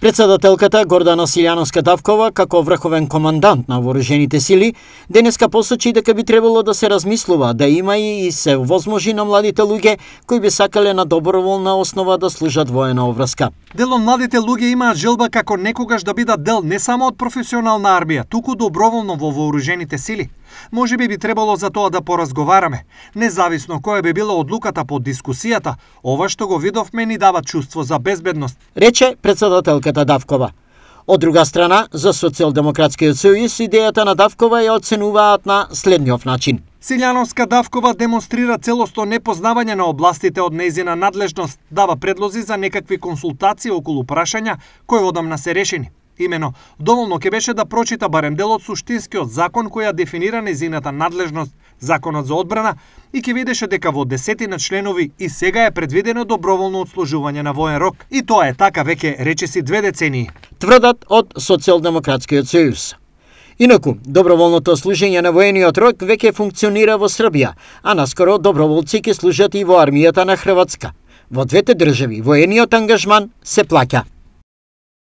Председателката Гордана Силјановска Давкова, како врховен командант на вооружените сили, денеска посочи дека би требало да се размислува да има и се возможи на младите луѓе кои би сакале на доброволна основа да служат воена обврска. Дел од младите луѓе имаат желба како некогаш да бидат дел не само од професионална армија, туку доброволно во вооружените сили. Може би би требало за тоа да поразговараме. Независно која би била одлуката под дискусијата, ова што го видовме ни дава чувство за безбедност. Рече председателката Давкова. Од друга страна, за Социјалдемократскиот сојуз идејата на Давкова ја оценуваат на следниот начин. Силјановска Давкова демонстрира целосно непознавање на областите од нејзина надлежност, дава предлози за некакви консултации околу прашања кои одамна се решени. Имено, доволно ке беше да прочита барем дел од суштинскиот закон која дефинира незината надлежност, законот за одбрана, и ке видеше дека во десетина членови и сега е предвидено доброволно одслужување на воен рок. И тоа е така веќе речиси две децении. Тврдат од Социјалдемократскиот сојуз. Инаку, доброволното служење на воениот рок веќе функционира во Србија, а наскоро доброволци ќе служат и во армијата на Хрватска. Во двете држави воениот ангажман се плаќа.